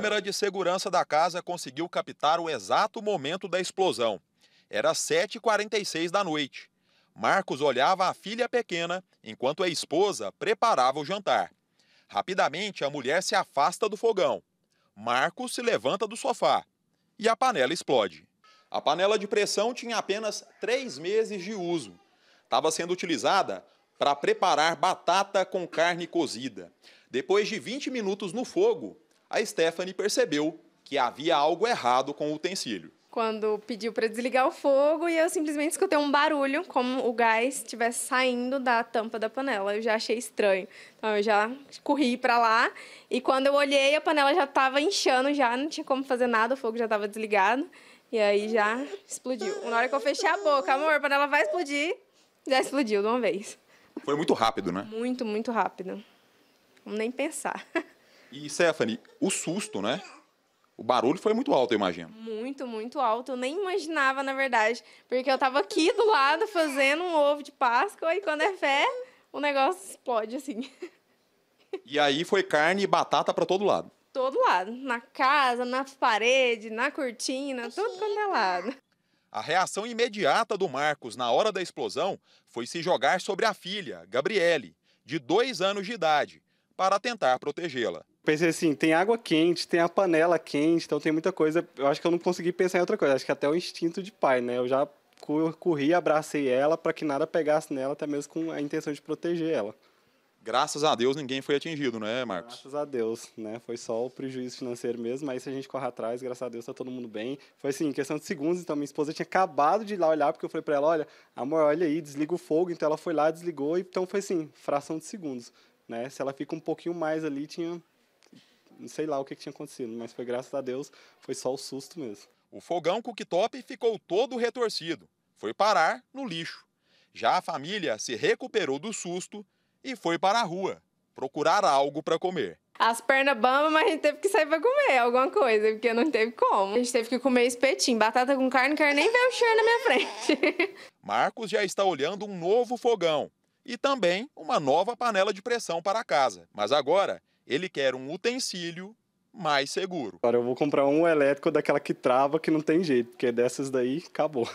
câmera de segurança da casa conseguiu captar o exato momento da explosão. Era 7h46 da noite. Marcos olhava a filha pequena enquanto a esposa preparava o jantar. Rapidamente, a mulher se afasta do fogão. Marcos se levanta do sofá e a panela explode. A panela de pressão tinha apenas três meses de uso. Estava sendo utilizada para preparar batata com carne cozida. Depois de 20 minutos no fogo, a Stephanie percebeu que havia algo errado com o utensílio. Quando pediu para desligar o fogo e eu simplesmente escutei um barulho, como o gás estivesse saindo da tampa da panela. Eu já achei estranho. Então eu já corri para lá e quando eu olhei a panela já estava inchando, já não tinha como fazer nada, o fogo já estava desligado. E aí já explodiu. Na hora que eu fechei a boca, amor, a panela vai explodir, já explodiu de uma vez. Foi muito rápido, né? Muito, muito rápido. Vamos nem pensar. E, Stephanie, o susto, né? O barulho foi muito alto, eu imagino. Muito, muito alto. Eu nem imaginava, na verdade. Porque eu tava aqui do lado fazendo um ovo de Páscoa e quando é fé, o negócio explode assim. E aí foi carne e batata para todo lado. Todo lado. Na casa, na parede, na cortina, tudo quanto é lado. A reação imediata do Marcos na hora da explosão foi se jogar sobre a filha, Gabriele, de dois anos de idade, para tentar protegê-la. Pensei assim, tem água quente, tem a panela quente, então tem muita coisa. Eu acho que eu não consegui pensar em outra coisa. Acho que até o instinto de pai, né? Eu já corri, abracei ela para que nada pegasse nela, até mesmo com a intenção de proteger ela. Graças a Deus ninguém foi atingido, né, Marcos? Graças a Deus, né? Foi só o prejuízo financeiro mesmo, mas se a gente corre atrás, graças a Deus tá todo mundo bem. Foi assim, em questão de segundos, então minha esposa tinha acabado de ir lá olhar, porque eu falei para ela, olha, amor, olha aí, desliga o fogo, então ela foi lá, desligou, então foi assim, fração de segundos. Né? Se ela fica um pouquinho mais ali, tinha. Não sei lá o que, tinha acontecido, mas foi graças a Deus, foi só o susto mesmo. O fogão cooktop ficou todo retorcido, foi parar no lixo. Já a família se recuperou do susto e foi para a rua procurar algo para comer. As pernas bambas, mas a gente teve que sair para comer alguma coisa, porque não teve como. A gente teve que comer espetinho, batata com carne, quero nem ver o cheiro na minha frente. Marcos já está olhando um novo fogão e também uma nova panela de pressão para a casa. Mas agora ele quer um utensílio mais seguro. Agora eu vou comprar um elétrico daquela que trava que não tem jeito, porque dessas daí acabou.